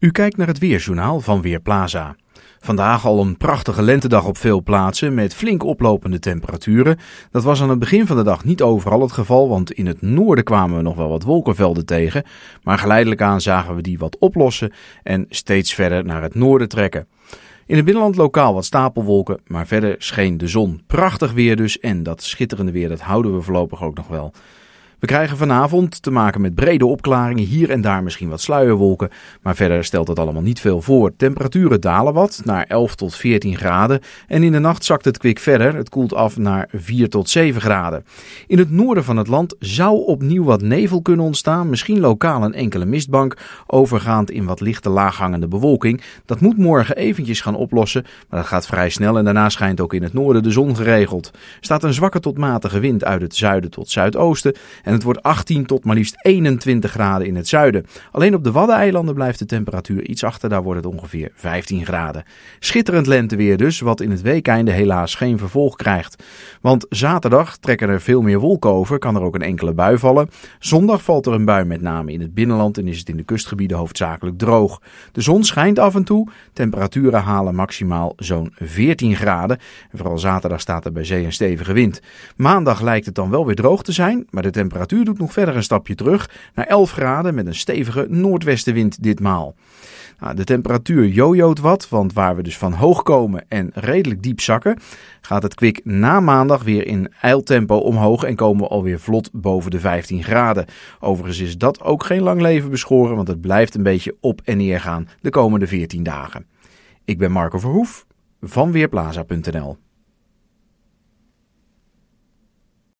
U kijkt naar het Weerjournaal van Weerplaza. Vandaag al een prachtige lentedag op veel plaatsen met flink oplopende temperaturen. Dat was aan het begin van de dag niet overal het geval, want in het noorden kwamen we nog wel wat wolkenvelden tegen. Maar geleidelijk aan zagen we die wat oplossen en steeds verder naar het noorden trekken. In het binnenland lokaal wat stapelwolken, maar verder scheen de zon. Prachtig weer dus en dat schitterende weer dat houden we voorlopig ook nog wel. We krijgen vanavond te maken met brede opklaringen, hier en daar misschien wat sluierwolken, maar verder stelt dat allemaal niet veel voor. Temperaturen dalen wat naar 11 tot 14 graden en in de nacht zakt het kwik verder. Het koelt af naar 4 tot 7 graden. In het noorden van het land zou opnieuw wat nevel kunnen ontstaan, misschien lokaal een enkele mistbank, overgaand in wat lichte laaghangende bewolking. Dat moet morgen eventjes gaan oplossen, maar dat gaat vrij snel en daarna schijnt ook in het noorden de zon geregeld. Staat een zwakke tot matige wind uit het zuiden tot zuidoosten en het wordt 18 tot maar liefst 21 graden in het zuiden. Alleen op de Waddeneilanden blijft de temperatuur iets achter. Daar wordt het ongeveer 15 graden. Schitterend lenteweer dus, wat in het weekeinde helaas geen vervolg krijgt. Want zaterdag trekken er veel meer wolken over, kan er ook een enkele bui vallen. Zondag valt er een bui met name in het binnenland en is het in de kustgebieden hoofdzakelijk droog. De zon schijnt af en toe. Temperaturen halen maximaal zo'n 14 graden. vooral zaterdag staat er bij zee een stevige wind. Maandag lijkt het dan wel weer droog te zijn, maar de temperatuur temperatuur doet nog verder een stapje terug naar 11 graden met een stevige noordwestenwind ditmaal. Nou, de temperatuur jojoot wat, want waar we dus van hoog komen en redelijk diep zakken, gaat het kwik na maandag weer in eiltempo omhoog en komen we alweer vlot boven de 15 graden. Overigens is dat ook geen lang leven beschoren, want het blijft een beetje op en neer gaan de komende 14 dagen. Ik ben Marco Verhoef van Weerplaza.nl.